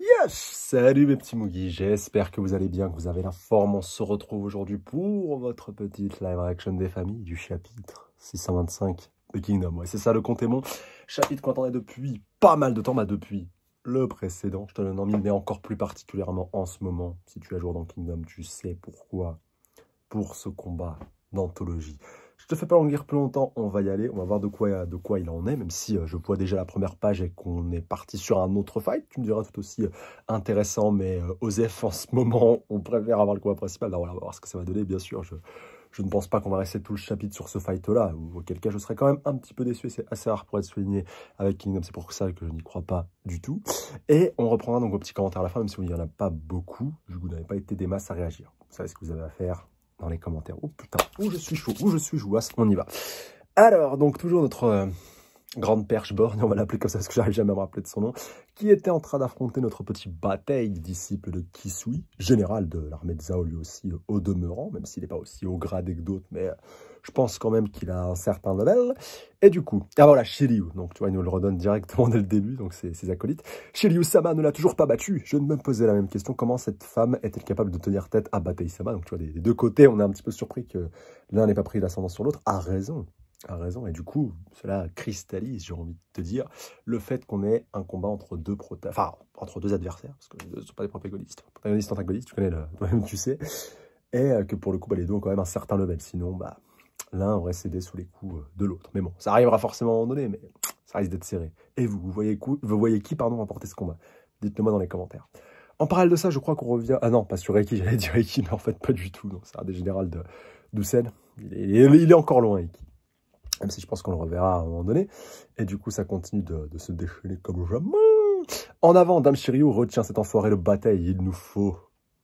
Yes Salut mes petits Moogie, j'espère que vous allez bien, que vous avez la forme. On se retrouve aujourd'hui pour votre petite live action des familles du chapitre 625 de Kingdom. Ouais, c'est ça le compte est bon. Chapitre qu'on attendait depuis pas mal de temps, bah depuis le précédent. Je te le nomme, mais encore plus particulièrement en ce moment. Si tu es à jour dans Kingdom, tu sais pourquoi. Pour ce combat d'anthologie. Je te fais pas languir plus longtemps, on va y aller, on va voir de quoi, de quoi il en est, même si euh, je vois déjà la première page et qu'on est parti sur un autre fight, tu me diras tout aussi euh, intéressant, mais euh, Osef en ce moment, on préfère avoir le combat principal, alors on va voir ce que ça va donner, bien sûr, je, ne pense pas qu'on va rester tout le chapitre sur ce fight-là, ou auquel cas je serais quand même un petit peu déçu, c'est assez rare pour être souligné avec Kingdom, c'est pour ça que je n'y crois pas du tout. Et on reprendra donc vos petit commentaire à la fin, même si il n'y en a pas beaucoup, je vous n'avez pas été des masses à réagir. Vous savez ce que vous avez à faire, dans les commentaires. Oh putain, où je suis chaud, où je suis jouasse, on y va. Alors, donc toujours notre euh, Grande Perche on va l'appeler comme ça parce que j'arrive jamais à me rappeler de son nom, qui était en train d'affronter notre petit Bataille, disciple de Kisui, général de l'armée de Zhao lui aussi euh, au demeurant, même s'il n'est pas aussi haut gradé que d'autres, mais euh, je pense quand même qu'il a un certain level. Et du coup, ah voilà, Shiryu, donc tu vois, il nous le redonne directement dès le début, donc ses acolytes. Shiryu Sama ne l'a toujours pas battu. Je ne me posais la même question, comment cette femme est-elle capable de tenir tête à Batei Sama Donc tu vois, des, deux côtés, on est un petit peu surpris que l'un n'ait pas pris l'ascendant sur l'autre, à raison a raison. Et du coup, cela cristallise, j'ai envie de te dire, le fait qu'on ait un combat entre deux enfin, entre deux adversaires, parce que ce ne sont pas des protagonistes, protagonistes, antagonistes, tu connais le, même tu sais, et euh, que pour le coup, bah, les deux ont quand même un certain level. Sinon, bah, l'un aurait cédé sous les coups euh, de l'autre. Mais bon, ça arrivera forcément à un moment donné, mais ça risque d'être serré. Et vous, vous voyez, qui pardon, porter ce combat Dites-le moi dans les commentaires. En parallèle de ça, je crois qu'on revient... Ah non, pas sur Reiki, j'allais dire Reiki, mais en fait pas du tout. C'est un des générales de, Il est, il est encore loin, Reiki. Même si je pense qu'on le reverra à un moment donné. Et du coup, ça continue de, se déchaîner comme jamais. En avant, Dame Shiryu retient cet enfoiré de bataille. Il nous faut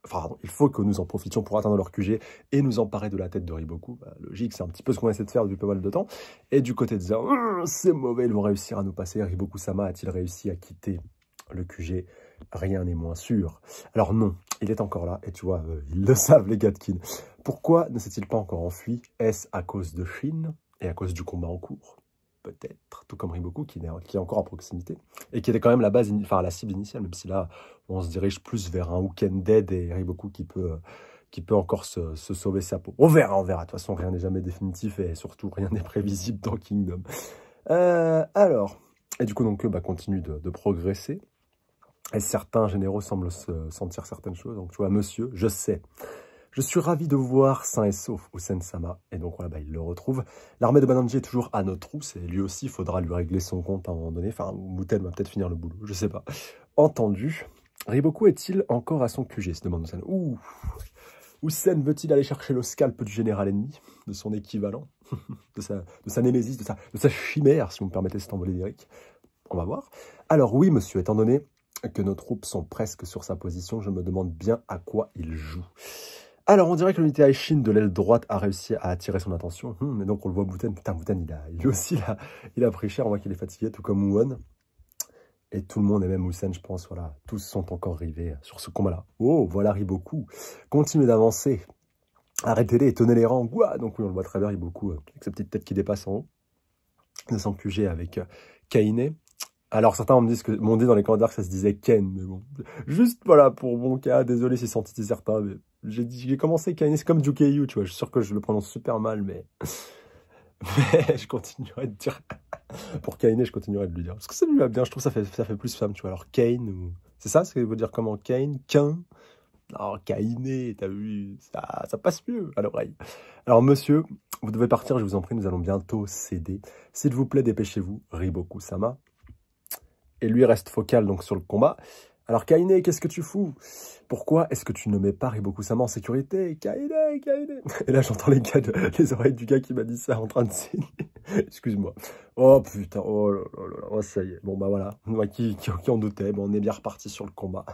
Enfin, il faut que nous en profitions pour atteindre leur QG et nous emparer de la tête de Riboku. Bah, logique, c'est un petit peu ce qu'on essaie de faire depuis pas mal de temps. Et du côté de ça, euh, c'est mauvais, ils vont réussir à nous passer. Riboku-sama a-t-il réussi à quitter le QG Rien n'est moins sûr. Alors non, il est encore là, et tu vois, euh, ils le savent, les Gatkin. Pourquoi ne s'est-il pas encore enfui Est-ce à cause de Shin à cause du combat en cours, peut-être, tout comme Riboku qui, qui est, encore à proximité, et qui était quand même la base, enfin la cible initiale, même si là on se dirige plus vers un Weekend Dead et Riboku qui peut, qui peut encore se, sauver sa peau. On verra, on verra, de toute façon rien n'est jamais définitif et surtout rien n'est prévisible dans Kingdom. Euh, alors, et du coup donc bah, continue de, de progresser. Et certains généraux semblent se sentir certaines choses. Donc, tu vois, monsieur, je sais. Je suis ravi de voir sain et sauf oussen Sama. Et donc voilà, bah, il le retrouve. L'armée de Bananji est toujours à notre trousse. Et lui aussi, il faudra lui régler son compte à un moment donné. Enfin, Moutel va peut-être finir le boulot, je ne sais pas. Entendu. Riboku est-il encore à son QG se demande Hussein. Ouh oussen veut-il aller chercher le scalp du général ennemi, de son équivalent, de, sa, de sa némésis, de sa, de sa chimère, si vous me permettez cet envolé d'Eric. On va voir. Alors oui, monsieur, étant donné que nos troupes sont presque sur sa position, je me demande bien à quoi il joue. Alors, on dirait que l'unité Aishin de l'aile droite a réussi à attirer son attention. Hum, mais donc, on le voit, Bouten. Putain, Bouten, il a, lui aussi, là, il a pris cher. On voit qu'il est fatigué, tout comme Wuhan. Et tout le monde, et même Hussein, je pense, voilà, tous sont encore rivés sur ce combat-là. Oh, voilà Riboku. Continuez d'avancer. Arrêtez-les, tenez les rangs. Ouah donc, oui, on le voit très travers Riboku, avec sa petite tête qui dépasse en haut. De son QG avec euh, Kainé. Alors certains me disent que m'ont dit dans les commentaires que ça se disait Ken, mais bon, juste voilà pour mon cas, désolé si c'est certains, mais j'ai commencé Ken, c'est comme du tu vois, je suis sûr que je le prononce super mal, mais, mais je continuerai de dire, pour Kane, je continuerai de lui dire, parce que ça lui va bien, je trouve que ça fait, plus femme, tu vois, alors Kane, ou... c'est ça, C'est veut dire comment Kane, Kain alors Kainé, t'as vu, ça, ça passe mieux à l'oreille. Alors monsieur, vous devez partir, je vous en prie, nous allons bientôt céder, s'il vous plaît, dépêchez-vous, Riboku-sama et lui reste focal donc sur le combat. Alors Kainé, qu'est-ce que tu fous Pourquoi est-ce que tu ne mets pas Ribokusama en sécurité Kainé, Kainé Et là j'entends les, oreilles du gars qui m'a dit ça en train de signer. Excuse-moi. Oh putain, oh là là là, oh, ça y est. Bon bah voilà, moi qui, en doutait, bon, on est bien reparti sur le combat.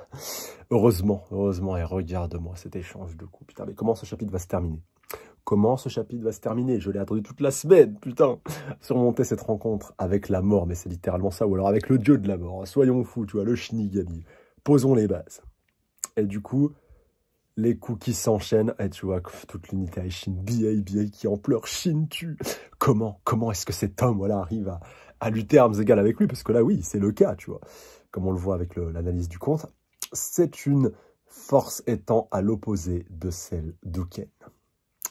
Heureusement, heureusement, et regarde-moi cet échange de coups. Putain, mais comment ce chapitre va se terminer comment ce chapitre va se terminer. Je l'ai attendu toute la semaine, putain. Surmonter cette rencontre avec la mort, mais c'est littéralement ça, ou alors avec le dieu de la mort. Soyons fous, tu vois, le Shinigami. Posons les bases. Et du coup, les coups qui s'enchaînent, et tu vois, toute l'unité à Shin, qui en pleure, Shin tue. Comment, comment est-ce que cet homme, voilà, arrive à, à lutter à armes égales avec lui Parce que là, oui, c'est le cas, tu vois. Comme on le voit avec l'analyse du compte, c'est une force étant à l'opposé de celle d'Uken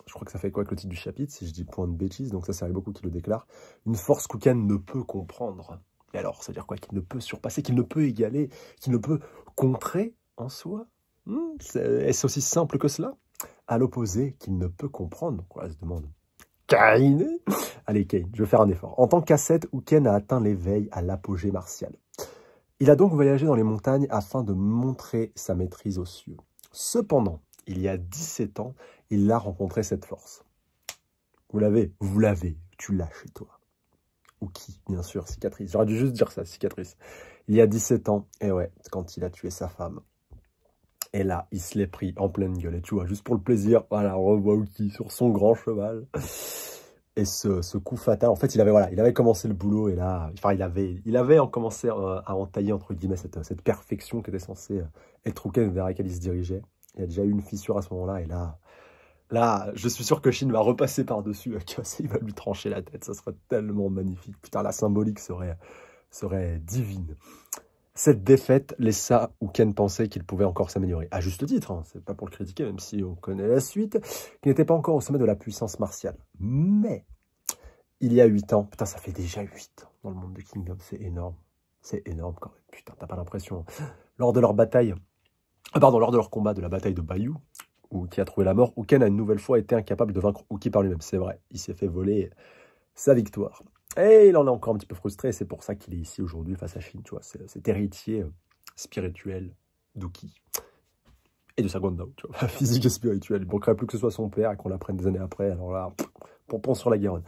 je crois que ça fait quoi que le titre du chapitre, si je dis point de bêtise, donc ça, sert beaucoup qui le déclare, une force qu'aucun ne peut comprendre. Et alors, ça veut dire quoi Qu'il ne peut surpasser, qu'il ne peut égaler, qu'il ne peut contrer en soi hmm, Est-ce aussi simple que cela À l'opposé, qu'il ne peut comprendre, quoi on se demande. Karine Allez, Kain, je vais faire un effort. En tant qu'asset, ouken a atteint l'éveil à l'apogée martial. Il a donc voyagé dans les montagnes afin de montrer sa maîtrise aux cieux. Cependant, il y a 17 ans, il a rencontré cette force. Vous l'avez, vous l'avez, tu l'as chez toi. Ou qui, bien sûr, cicatrice. J'aurais dû juste dire ça, cicatrice. Il y a 17 ans, et eh ouais, quand il a tué sa femme. Et là, il se l'est pris en pleine gueule. Et tu vois, juste pour le plaisir, voilà, on revoit sur son grand cheval. Et ce, coup fatal, en fait, il avait, voilà, il avait commencé le boulot et là, enfin, il avait, il avait en commencé euh, à entailler, entre guillemets, cette, cette perfection qui était censée euh, être au vers laquelle il se dirigeait. Il y a déjà eu une fissure à ce moment-là, et là, là, je suis sûr que Shin va repasser par-dessus il va lui trancher la tête, ça serait tellement magnifique. Putain, la symbolique serait, serait divine. Cette défaite laissa Ken pensait qu'il pouvait encore s'améliorer. À juste titre, hein, c'est pas pour le critiquer, même si on connaît la suite, qu'il n'était pas encore au sommet de la puissance martiale. Mais, il y a 8 ans, putain, ça fait déjà 8 ans dans le monde de Kingdom, c'est énorme. C'est énorme quand même, putain, t'as pas l'impression. Lors de leur bataille, ah, pardon, lors de leur combat de la bataille de Bayou, ou qui a trouvé la mort, Oken a une nouvelle fois été incapable de vaincre Uki par lui-même. C'est vrai, il s'est fait voler sa victoire. Et il en est encore un petit peu frustré, c'est pour ça qu'il est ici aujourd'hui face à Shin, tu vois, cet héritier euh, spirituel d'Uki. Et de sa physique et spirituel. Il manquerait plus que ce soit son père et qu'on l'apprenne des années après, alors là, pompon sur la Garonne.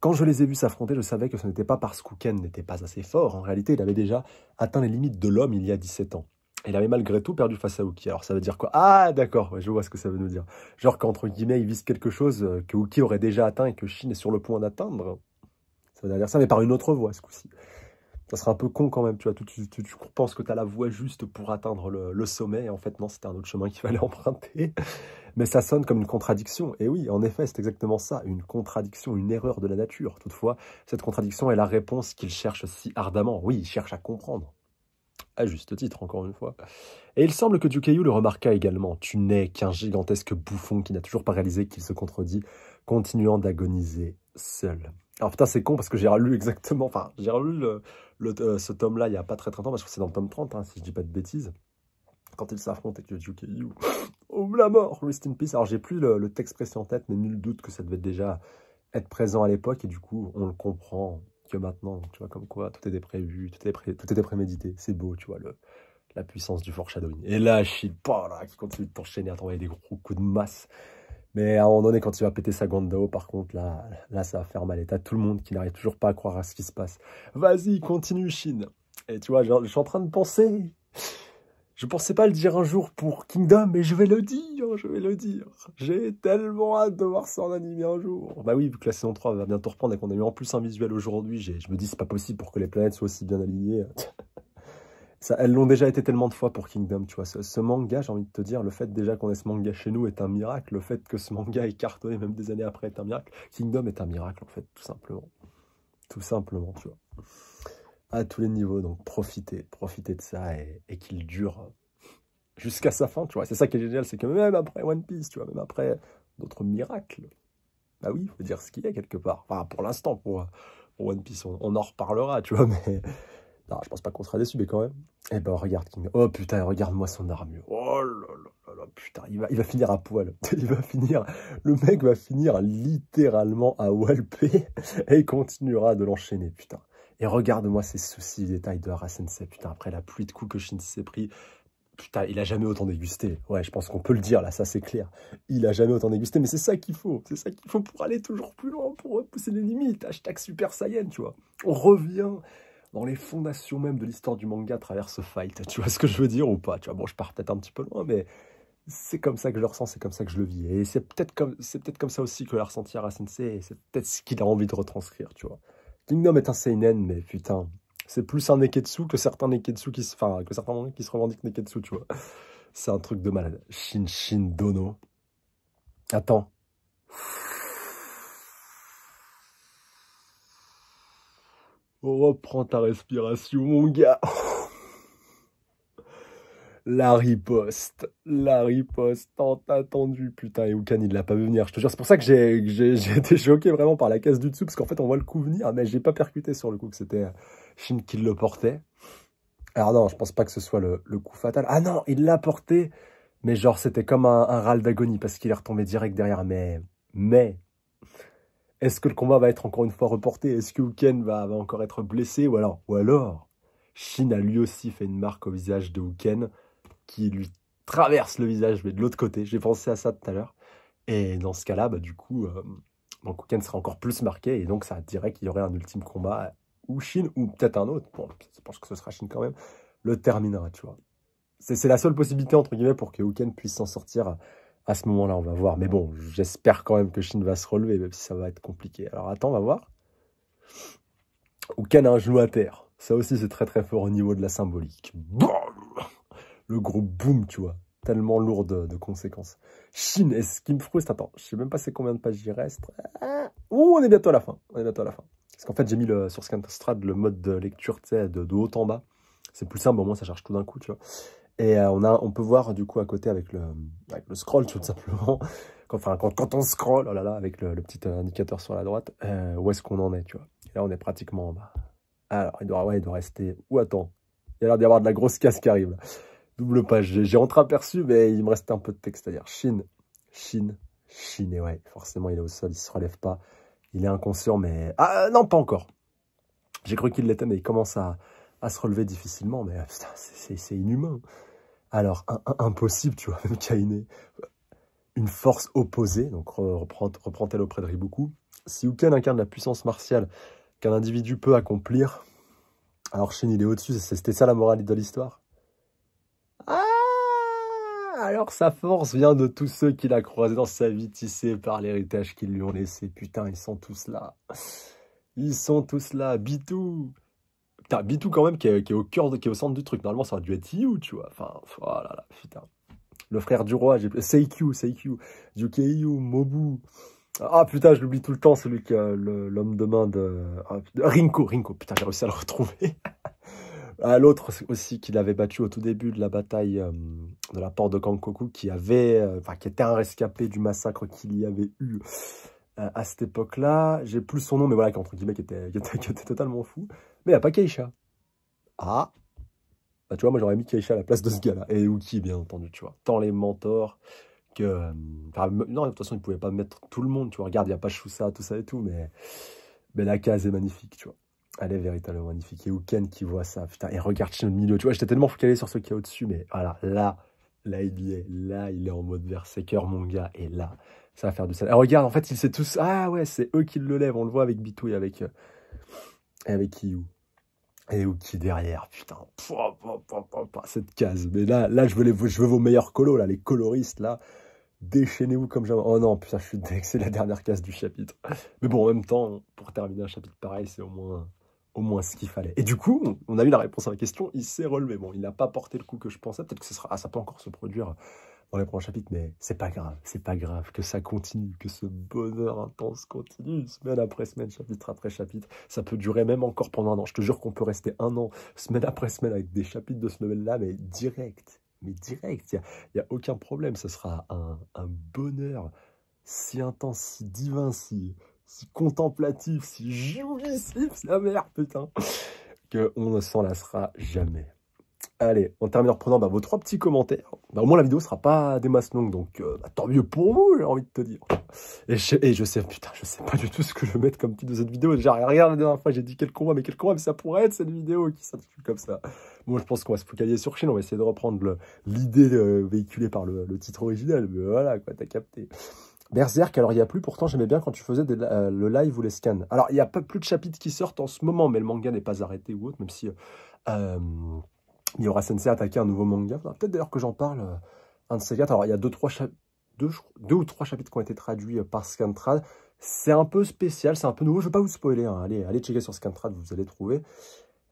Quand je les ai vus s'affronter, je savais que ce n'était pas parce qu'Uken n'était pas assez fort. En réalité, il avait déjà atteint les limites de l'homme il y a 17 ans il avait malgré tout perdu face à Uki. Alors ça veut dire quoi Ah d'accord, je vois ce que ça veut nous dire. Genre qu'entre guillemets, il vise quelque chose euh, que Uki aurait déjà atteint et que Chine est sur le point d'atteindre. Ça veut dire ça, mais par une autre voie ce coup-ci. Ça serait un peu con quand même, tu vois. Tu, tu, penses que tu as la voie juste pour atteindre le, sommet, et en fait non, c'était un autre chemin qu'il fallait emprunter. Mais ça sonne comme une contradiction. Et oui, en effet, c'est exactement ça, une contradiction, une erreur de la nature. Toutefois, cette contradiction est la réponse qu'il cherche si ardemment. Oui, il cherche à comprendre à juste titre encore une fois. Et il semble que Ducaillou le remarqua également. Tu n'es qu'un gigantesque bouffon qui n'a toujours pas réalisé qu'il se contredit, continuant d'agoniser seul. Alors putain, c'est con parce que j'ai relu exactement, enfin, j'ai relu euh, ce tome-là il n'y a pas très très longtemps, parce que c'est dans le tome 30, hein, si je dis pas de bêtises, quand il s'affronte avec Ducaillou. oh la mort, rest in peace. Alors j'ai plus le, le texte précis en tête, mais nul doute que ça devait déjà être présent à l'époque, et du coup, on le comprend maintenant. Tu vois, comme quoi tout était prévu, tout était, tout était prémédité. C'est beau, tu vois, le, la puissance du foreshadowing. Et là, pas là, qui continue de t'enchaîner à trouver des gros coups de masse. Mais à un moment donné, quand tu va péter sa d'eau par contre, là, là, ça va faire mal. Et tout le monde qui n'arrive toujours pas à croire à ce qui se passe. Vas-y, continue, Chine. Et tu vois, je suis en train de penser je pensais pas le dire un jour pour Kingdom, mais je vais le dire, je vais le dire. J'ai tellement hâte de voir ça en animé un jour. Bah oui, vu que la saison 3 va bientôt reprendre et qu'on a eu en plus un visuel aujourd'hui, je me dis c'est pas possible pour que les planètes soient aussi bien alignées. ça, elles l'ont déjà été tellement de fois pour Kingdom, tu vois. Ce, manga, j'ai envie de te dire, le fait déjà qu'on ait ce manga chez nous est un miracle. Le fait que ce manga ait cartonné même des années après est un miracle. Kingdom est un miracle, en fait, tout simplement. Tout simplement, tu vois à tous les niveaux. Donc profitez, profitez de ça et, qu'il dure jusqu'à sa fin, tu vois. C'est ça qui est génial, c'est que même après One Piece, tu vois, même après d'autres miracles, bah oui, il faut dire ce qu'il y quelque part. Enfin, pour l'instant, pour, One Piece, on, en reparlera, tu vois, mais... Non, je pense pas qu'on sera déçu, mais quand même. et eh ben, regarde King. Oh putain, regarde-moi son armure. Oh là là là putain, il va, il va finir à poil. Il va finir, le mec va finir littéralement à walper et continuera de l'enchaîner, putain. Et regarde-moi ces soucis détails de Harasensei. Putain, après la pluie de coups que Shinji s'est pris, putain, il a jamais autant dégusté. Ouais, je pense qu'on peut le dire, là, ça c'est clair. Il a jamais autant dégusté, mais c'est ça qu'il faut. C'est ça qu'il faut pour aller toujours plus loin, pour repousser les limites. Hashtag Super Saiyan, tu vois. On revient dans les fondations même de l'histoire du manga à travers ce fight. Tu vois ce que je veux dire ou pas Tu vois, bon, je pars peut-être un petit peu loin, mais c'est comme ça que je le ressens, c'est comme ça que je le vis. Et c'est peut-être comme, peut comme ça aussi que l'a ressenti Ara et c'est peut-être ce qu'il a envie de retranscrire, tu vois. Kingdom est un seinen, mais putain, c'est plus un neketsu que certains neketsu qui se, que certains qui se revendiquent neketsu, tu vois. C'est un truc de malade. Shin Shin Dono. Attends. Reprends ta respiration, mon gars. La riposte. La riposte tant attendue. Putain, et Oukan, il l'a pas vu venir. Je te jure, c'est pour ça que j'ai été choqué vraiment par la casse du dessous, parce qu'en fait, on voit le coup venir, mais n'ai pas percuté sur le coup que c'était euh, Shin qui le portait. Alors non, je pense pas que ce soit le, le coup fatal. Ah non, il l'a porté, mais genre, c'était comme un, râle d'agonie, parce qu'il est retombé direct derrière. Mais, mais, est-ce que le combat va être encore une fois reporté Est-ce que Uken va, va, encore être blessé Ou alors, ou alors, Shin a lui aussi fait une marque au visage de Uken qui lui traverse le visage, mais de l'autre côté. J'ai pensé à ça tout à l'heure. Et dans ce cas-là, bah, du coup, euh, sera sera encore plus marqué, et donc ça dirait qu'il y aurait un ultime combat, ou Shin, ou peut-être un autre, bon, je pense que ce sera Shin quand même, le terminera, tu vois. C'est la seule possibilité, entre guillemets, pour que Kuken puisse s'en sortir à ce moment-là, on va voir. Mais bon, j'espère quand même que Shin va se relever, même si ça va être compliqué. Alors attends, on va voir. Kuken a un genou à terre. Ça aussi, c'est très très fort au niveau de la symbolique. Bon le gros boom, tu vois, tellement lourd de, conséquences. Chine, est ce qui me frustre, attends, je sais même pas c'est combien de pages il reste. Euh, ouh, on est bientôt à la fin, on est bientôt à la fin. Parce qu'en fait, j'ai mis le, sur Scanstrad le mode de lecture, tu sais, de, haut en bas. C'est plus simple, au moins ça charge tout d'un coup, tu vois. Et euh, on, a, on peut voir du coup à côté avec le, avec le scroll tout simplement, quand, enfin, quand, on scroll, oh là là, avec le, petit euh, indicateur sur la droite, où est-ce qu'on en est, tu vois. Et là on est pratiquement en bas. Alors il doit, ouais, il doit rester, ou attends, il y a l'air d'y avoir de la grosse casse qui arrive. Là double page. J'ai entreaperçu, mais il me reste un peu de texte à dire Chine, Chine, Chine. Et ouais, forcément, il est au sol, il se relève pas. Il est inconscient, mais... Ah euh, non, pas encore. J'ai cru qu'il l'était, mais il commence à, se relever difficilement. Mais c'est inhumain. Alors, impossible, tu vois, même Kainé. Une force opposée, donc reprend-elle auprès de Ribuku. Si Uken incarne la puissance martiale qu'un individu peut accomplir, alors Shin, il est au-dessus, c'était ça la morale de l'histoire alors sa force vient de tous ceux qu'il a croisés dans sa vie, tissés par l'héritage qu'ils lui ont laissé. Putain, ils sont tous là. Ils sont tous là. Bitou Putain, Bitou quand même, qui est, au cœur, qui est au centre du truc. Normalement, ça aurait dû être You, tu vois. Enfin, voilà, oh putain. Le frère du roi, j'ai... Seikyu, Seikyu. Mobu. Ah putain, je l'oublie tout le temps, celui qui l'homme de main de... Ah, Rinko, Rinko, putain, j'ai réussi à le retrouver. l'autre aussi qu'il avait battu au tout début de la bataille euh, de la porte de Kankoku, qui avait, euh, qui était un rescapé du massacre qu'il y avait eu euh, à cette époque-là. J'ai plus son nom, mais voilà, qui, entre guillemets, était, totalement fou. Mais il n'y a pas Keisha. Ah bah, tu vois, moi j'aurais mis Keisha à la place de ce gars-là. Et Uki, bien entendu, tu vois. Tant les mentors que. non, de toute façon, ils ne pouvaient pas mettre tout le monde, tu vois. Regarde, il n'y a pas Shusa, tout ça et tout, mais. Mais la case est magnifique, tu vois. Elle est véritablement magnifique. Et Ken qui voit ça. Putain, et regarde Chino de milieu. Tu vois, j'étais tellement focalisé sur ce qu'il y a au-dessus. Mais voilà, là, là, il y est. Là, il est en mode Berserker, mon gars. Et là, ça va faire du sale. regarde, en fait, ils sait tous. Ah ouais, c'est eux qui le lèvent. On le voit avec Bitou et avec, euh, et avec Kiyu. Et qui derrière, putain, cette case. Mais là, là je, veux je veux vos meilleurs colos, là, les coloristes, là. Déchaînez-vous comme jamais. Oh non, putain, je suis c'est la dernière case du chapitre. Mais bon, en même temps, pour terminer un chapitre pareil, c'est au moins au moins ce qu'il fallait. Et du coup, on a eu la réponse à la question, il s'est relevé. Bon, il n'a pas porté le coup que je pensais, peut-être que ce sera, ah, ça peut encore se produire dans les prochains chapitres, mais c'est pas grave, c'est pas grave, que ça continue, que ce bonheur intense continue, semaine après semaine, chapitre après chapitre, ça peut durer même encore pendant un an, je te jure qu'on peut rester un an, semaine après semaine, avec des chapitres de ce nouvel là mais direct, mais direct, il n'y a, aucun problème, ce sera un, un bonheur si intense, si divin, si, si contemplatif, si jouissif, la merde, putain, qu'on ne s'en lassera jamais. Allez, on termine en reprenant bah, vos trois petits commentaires. Bah, au moins, la vidéo sera pas des masses longues, donc euh, bah, tant mieux pour vous, j'ai envie de te dire. Et je, sais, putain, je sais pas du tout ce que je vais mettre comme titre de cette vidéo. Déjà, regarde la dernière fois, j'ai dit quel combat, mais quel combat, mais ça pourrait être cette vidéo qui s'intitule comme ça. Bon, je pense qu'on va se focaliser sur Chine, on va essayer de reprendre l'idée euh, véhiculée par le, titre original, mais voilà, quoi, t'as capté. Berserk, alors il n'y a plus, pourtant j'aimais bien quand tu faisais euh, le live ou les scans. Alors il n'y a pas plus de chapitres qui sortent en ce moment, mais le manga n'est pas arrêté ou autre, même si y euh, aura euh, Sensei a attaquer un nouveau manga. Peut-être d'ailleurs que j'en parle, un de ces quatre. Alors il y a deux, trois deux, ou trois chapitres qui ont été traduits par Scantrad. C'est un peu spécial, c'est un peu nouveau, je ne vais pas vous spoiler, hein. allez, allez checker sur Scantrad, vous allez trouver.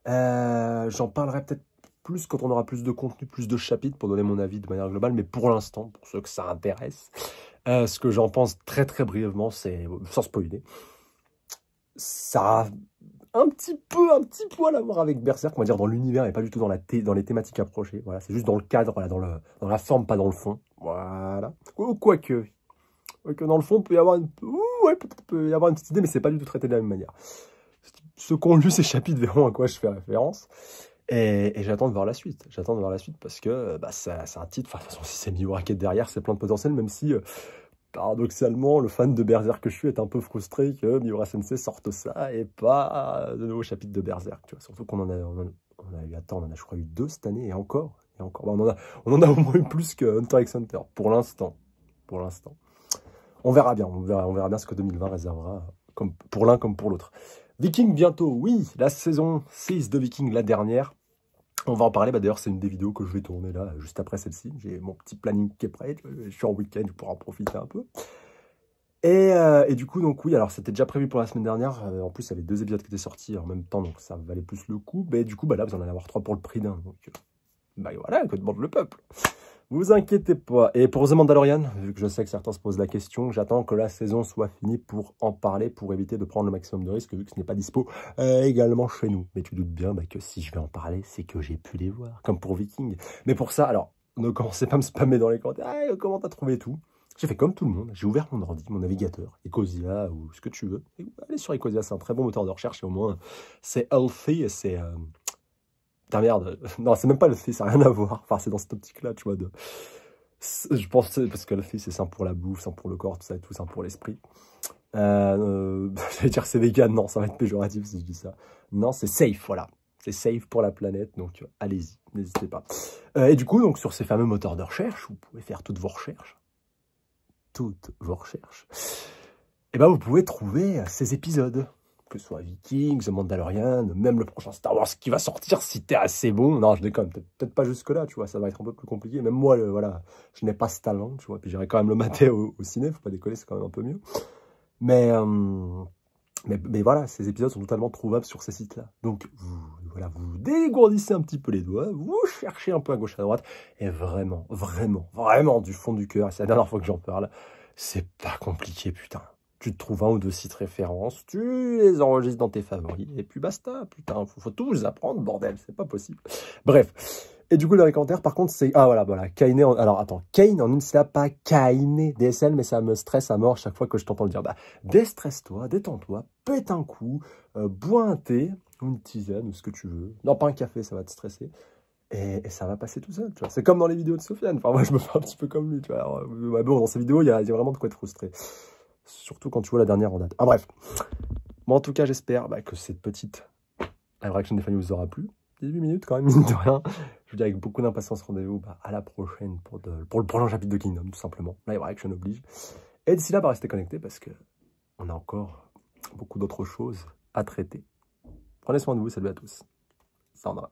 j'en parlerai peut-être plus quand on aura plus de contenu, plus de chapitres pour donner mon avis de manière globale. Mais pour l'instant, pour ceux que ça intéresse, euh, ce que j'en pense très très brièvement, c'est sans spoiler, ça a un petit peu, un petit poil à voir avec Berserk, on va dire dans l'univers et pas du tout dans, la dans les thématiques approchées. Voilà, c'est juste dans le cadre, dans, le, dans la forme, pas dans le fond. Voilà. Quoique, que dans le fond, peut y avoir une, peut y avoir une petite idée, mais c'est pas du tout traité de la même manière. Ceux qui ont lu ces chapitres verront à quoi je fais référence. Et, j'attends de voir la suite. J'attends de voir la suite parce que euh, bah, c'est un titre. de toute façon, si c'est mis qui est derrière, c'est plein de potentiel, même si. Euh, paradoxalement, le fan de Berserk que je suis est un peu frustré que Miura Sensei sorte ça et pas de nouveau chapitre de Berserk. Tu vois. Surtout qu'on en, a on a, eu, temps, on en a, je crois, eu deux cette année et encore. Et encore. Bah, on, en a, on en a au moins eu plus que Hunter x Hunter, pour l'instant. Pour l'instant. On verra bien, on verra, on verra bien ce que 2020 réservera, comme, pour l'un comme pour l'autre. Viking bientôt, oui, la saison 6 de Viking, la dernière. On va en parler, bah, d'ailleurs c'est une des vidéos que je vais tourner là, juste après celle-ci. J'ai mon petit planning qui est prêt, je suis en week-end pourrais en profiter un peu. Euh, et, du coup, donc oui, alors c'était déjà prévu pour la semaine dernière. Euh, en plus, il y avait deux épisodes qui étaient sortis en même temps, donc ça valait plus le coup. Mais du coup, bah là, vous en allez avoir trois pour le prix d'un. Donc, euh, bah voilà, que demande le peuple vous inquiétez pas. Et pour The Mandalorian, vu que je sais que certains se posent la question, j'attends que la saison soit finie pour en parler, pour éviter de prendre le maximum de risques, vu que ce n'est pas dispo euh, également chez nous. Mais tu doutes bien bah, que si je vais en parler, c'est que j'ai pu les voir, comme pour Viking. Mais pour ça, alors, ne commencez pas à me spammer dans les commentaires. Ah, euh, comment t'as trouvé tout j'ai fait comme tout le monde, j'ai ouvert mon ordi, mon navigateur, Ecosia ou ce que tu veux. allez sur Ecosia, c'est un très bon moteur de recherche et au moins c'est healthy et c'est euh, Putain merde, non c'est même pas le fils, ça n'a rien à voir. Enfin c'est dans cette optique-là, tu vois. De... Je pense parce que le fils c'est sain pour la bouffe, sain pour le corps, tout ça et tout, sain pour l'esprit. Euh, je vais dire c'est vegan, non ça va être péjoratif si je dis ça. Non c'est safe, voilà. C'est safe pour la planète, donc euh, allez-y, n'hésitez pas. Euh, et du coup, donc sur ces fameux moteurs de recherche, vous pouvez faire toutes vos recherches. Toutes vos recherches. Et eh ben vous pouvez trouver ces épisodes que ce soit Vikings, The Mandalorian, même le prochain Star Wars qui va sortir si t'es assez bon. Non, je déconne, peut-être pas jusque-là, tu vois, ça va être un peu plus compliqué. Même moi, voilà, je n'ai pas ce talent, tu vois, puis j'irai quand même le mater au, cinéma. ciné, faut pas décoller, c'est quand même un peu mieux. Euh, mais, mais, voilà, ces épisodes sont totalement trouvables sur ces sites-là. Donc, voilà, vous dégourdissez un petit peu les doigts, vous cherchez un peu à gauche à droite, et vraiment, vraiment, vraiment du fond du cœur, c'est la dernière fois que j'en parle, c'est pas compliqué, putain tu te trouves un ou deux sites références, tu les enregistres dans tes favoris, et puis basta, putain, faut, faut tous apprendre, bordel, c'est pas possible. Bref. Et du coup, le commentaires, par contre, c'est... Ah, voilà, voilà, Kainé Alors, attends, Kane en ne sait pas Kainé, DSL, mais ça me stresse à mort chaque fois que je t'entends le dire. Bah, déstresse-toi, détends-toi, pète un coup, euh, bois un thé, une tisane, ou ce que tu veux. Non, pas un café, ça va te stresser. Et, ça va passer tout seul, tu vois. C'est comme dans les vidéos de Sofiane. Enfin, moi, je me fais un petit peu comme lui, tu vois. Euh, bah, bon, dans ces vidéos, il y, il y a vraiment de quoi être frustré. Surtout quand tu vois la dernière en date. Ah bref. Moi, en tout cas, j'espère bah, que cette petite live reaction des familles vous aura plu. 18 minutes quand même, mine de rien. Je vous dis avec beaucoup d'impatience rendez-vous bah, à la prochaine pour, pour le prochain chapitre de Kingdom, tout simplement. Live reaction oblige. Et d'ici là, bah, restez connectés parce que on a encore beaucoup d'autres choses à traiter. Prenez soin de vous, salut à tous. Sandra.